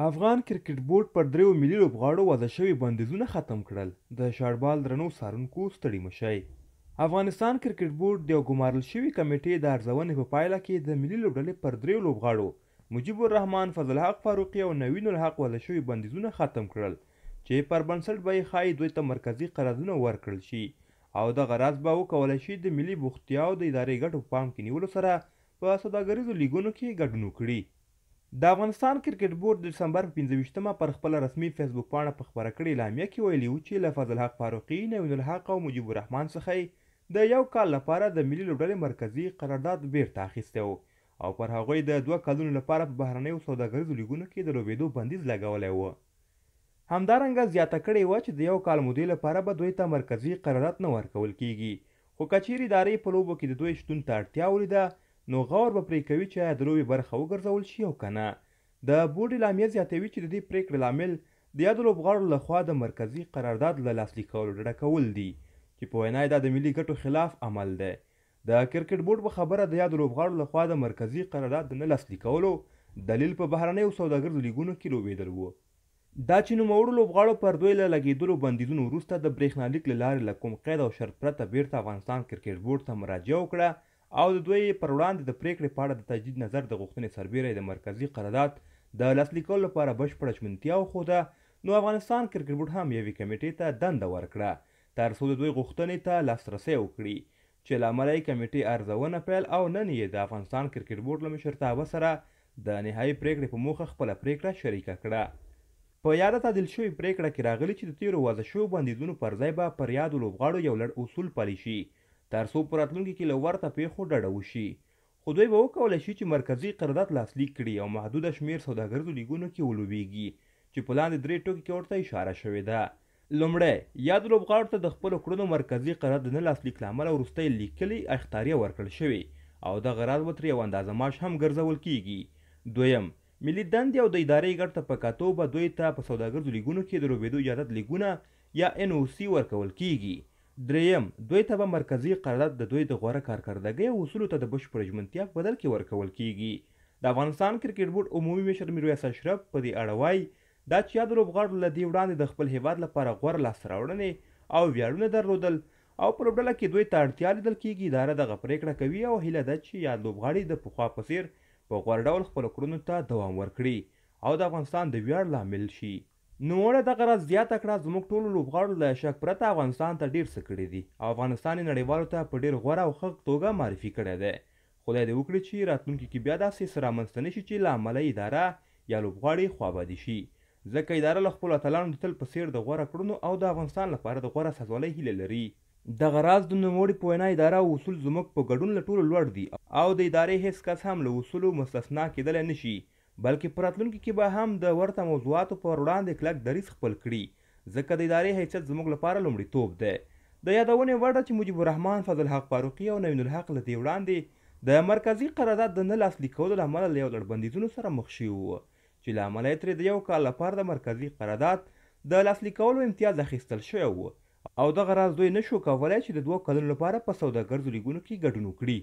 افغان کرکټ بورډ پر دریو ملي لوبغاړو وضع شوي بندیزونه ختم کړل د شاربال درنو څارونکو ستړي مشئ افغانستان کرکټ بورډ د یو ګمارل شوي کمیټې د ارزونې په پایله کې د ملي لوبډلې پر دریو لوبغاړو مجیب الرحمن فضل حق فاروقي او نوین الحق وضع شوي بندیزونه ختم کړل چې پر بنسټ به یې ښایي دوی ته مرکزي قراردادونه ورکړل شي او دغه راز به وکولی شي د ملي بوختیا او د ادارې ګټو په پام کې نیولو سره په سوداګریزو لیګونو کې ګډون وکړي د افغانستان کرکټ بورډ د دسمبر په 15مه پر خپل رسمي فیسبوک پاڼه په خبره کړې لامیه کې ویلي و چې له فضل حق فاروقي نوین الحق او مجیب الرحمن څخه د یو کال لپاره د ملي لوبډلې مرکزی قرارداد بیرته اخیستی و او پر هغوی د دوه کلونو لپاره په بهرنیو سوداګریزو لیګونو کې د لوبېدو بندیز لګولی و همدارنګه زیاته کړې وه چې د یو کال مودې لپاره به دوی ته مرکزی قرارداد نه ورکول کیږي خو که چیرې ادارې په لوبو کې د دوی شتون ته اړتیا ولیده نو غور به پرې کوي چې د لوبې برخه وګرځول شي او کنه د بورډ لامیه زیاتوي چې د دې پریکړې لامل د یادو لوبغاړو لخوا د مرکزی قرارداد له لاسلیک کولو ډډه کول دي چې په وینا دا د ملي ګټو خلاف عمل دی د کرکټ بورډ په خبره د یادو لوبغاړو لخوا د مرکزی قرارداد نه لاسلیک کولو دلیل په بهرنیو سوداګرو لیګونو کې لوبېدل وو دا چې نوموړو لوبغاړو پر دوی له لګېدلو بندیزونو وروسته د برېښنالیک له لارې له کوم قید او شرط پرته بیرته افغانستان کرکټ بورډ ته مراجعه وکړه او د دوی پر وړاندې د پریکړې په اړه د تجدید نظر د غوښتنې سربیره د مرکزی قرارداد د لاسلیکولو لپاره بشپړه چمتیا وښوده نو افغانستان کرکټ بورډ هم یوې کمیټې ته دنده ورکړه تر څو د دوی غوښتنې ته لاسرسی وکړي چې له امله یې کمیټې ارزونه پیل او نن یې د افغانستان کرکټ بورډ له مشرتابه سره د نهایي پریکړې په موخه خپله پریکړه شریکه کړه په یاده تعدیل شوې پریکړه کې راغلي چې د تیرو وضع شوو بندیزونو پر ځای به پر یادو لوبغاړو یو لړ اصول پلي شي ترڅو په راتلونکي کې له ورته پیښو ډډه وشي خو دوی به وکولی شي چې مرکزي قرارداد لاسلیک کړي او محدوده شمیر سوداګریزو لیګونو کې ولوبیږي چې په لاندې درې ټکو کې ورته اشاره شوې ده لومړی یاد لوبغاړو ته د خپلو کړنو مرکزي قرارداد نه لاسلیک له امله وروستی لیکلي اختاریه ورکړل شوې او د غراز به ترې یو اندازه معاش هم ګرځول کیږي دویم ملي دندې او د ادارې ګټ ته په کتو به دوی ته په سوداګرو لیګونو کې د لوبېدو اجازت لیګونه یا ان او سی ورکول کیږي دریم دوی ته به مرکزی قرارداد د دوی د غوره کارکردګۍ او اصولو ته د بشپړ ژمنتیا په بدل کې ورکول کیږي د افغانستان کرکټ بورډ عمومي مشر میرویس اشرف په دې اړه وایي دا چې یاد لوبغاړو له دې وړاندې د خپل هیواد لپاره غوره لاسته راوړنې او ویاړونه درلودل او په لوبډله کې دوی ته اړتیا لیدل کیږي اداره دغه پرېکړه کوي او هیله ده چې یاد لوبغاړي د پخوا په څیر په غوره ډول خپلو کړنو ته دوام ورکړي او د افغانستان د ویاړ لامل شي نوموړی دغه راز زیاته کړه زموږ ټولو لوبغاړو له شک پرته افغانستان ته ډیر څه کړي دي او افغانستان یې نړیوالو ته په ډیر غوره او ښه توګه معرفي کړی دی خدای دې وکړي چې راتلونکي کې بیا داسې څه رامنځته نه شي چې له امله اداره یا لوبغاړي خوابدي شي ځکه اداره له خپلو اتلانو د تل په څیر د غوره کړنو او د افغانستان لپاره د غوره سازوالۍ هیله لري دغه راز د نوموړي په وینا اداره او اصول زموږ په ګډون له ټولو لوړ دي او د ادارې هیڅ کس هم له اصولو مستثنا کیدلی نه شي بلکې په راتلونکي کې به هم د ورته موضوعاتو پر وړاندې کلک دریځ خپل کړي ځکه د ادارې حیثیت زموږ لپاره لومړیتوب دی د یادونې وړ ده چې مجیب الرحمن فضل حق فاروقي او نوین الحق له دې وړاندې د مرکزي قرارداد د نه لاسلیک کولو له امله له یو لړ بندیزونو سره مخ شوي وو چې له امله یې ترې د یو کال لپاره د مرکزي قرارداد د لاسلیک کولو امتیاز اخیستل شوی وو او دغه راز دوی نشو کولای چې د دوه کلونو لپاره په سوداګرزو لیګونو کې ګډون وکړي